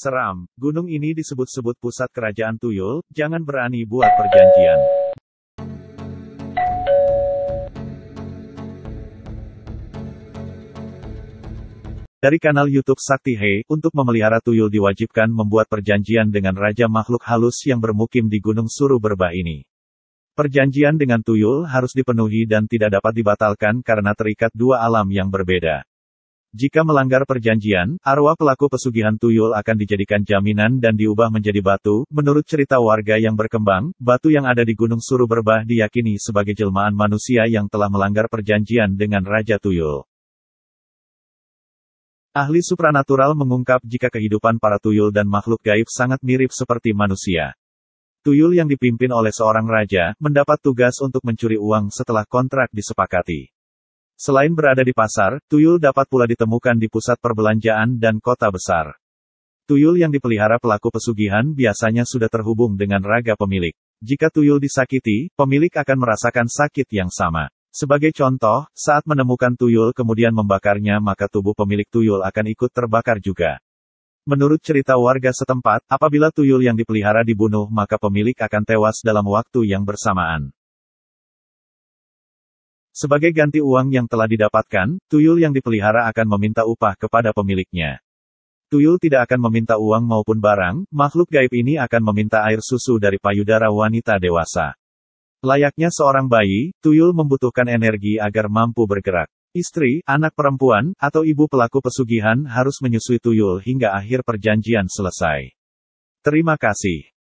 Seram, gunung ini disebut-sebut pusat kerajaan tuyul, jangan berani buat perjanjian. Dari kanal YouTube Sakti Hei, untuk memelihara tuyul diwajibkan membuat perjanjian dengan raja makhluk halus yang bermukim di Gunung Suru Berbah ini. Perjanjian dengan tuyul harus dipenuhi dan tidak dapat dibatalkan karena terikat dua alam yang berbeda. Jika melanggar perjanjian, arwah pelaku pesugihan tuyul akan dijadikan jaminan dan diubah menjadi batu. Menurut cerita warga yang berkembang, batu yang ada di Gunung Suru Berbah diyakini sebagai jelmaan manusia yang telah melanggar perjanjian dengan Raja Tuyul. Ahli supranatural mengungkap jika kehidupan para tuyul dan makhluk gaib sangat mirip seperti manusia. Tuyul yang dipimpin oleh seorang raja mendapat tugas untuk mencuri uang setelah kontrak disepakati. Selain berada di pasar, tuyul dapat pula ditemukan di pusat perbelanjaan dan kota besar. Tuyul yang dipelihara pelaku pesugihan biasanya sudah terhubung dengan raga pemilik. Jika tuyul disakiti, pemilik akan merasakan sakit yang sama. Sebagai contoh, saat menemukan tuyul kemudian membakarnya maka tubuh pemilik tuyul akan ikut terbakar juga. Menurut cerita warga setempat, apabila tuyul yang dipelihara dibunuh maka pemilik akan tewas dalam waktu yang bersamaan. Sebagai ganti uang yang telah didapatkan, tuyul yang dipelihara akan meminta upah kepada pemiliknya. Tuyul tidak akan meminta uang maupun barang, makhluk gaib ini akan meminta air susu dari payudara wanita dewasa. Layaknya seorang bayi, tuyul membutuhkan energi agar mampu bergerak. Istri, anak perempuan, atau ibu pelaku pesugihan harus menyusui tuyul hingga akhir perjanjian selesai. Terima kasih.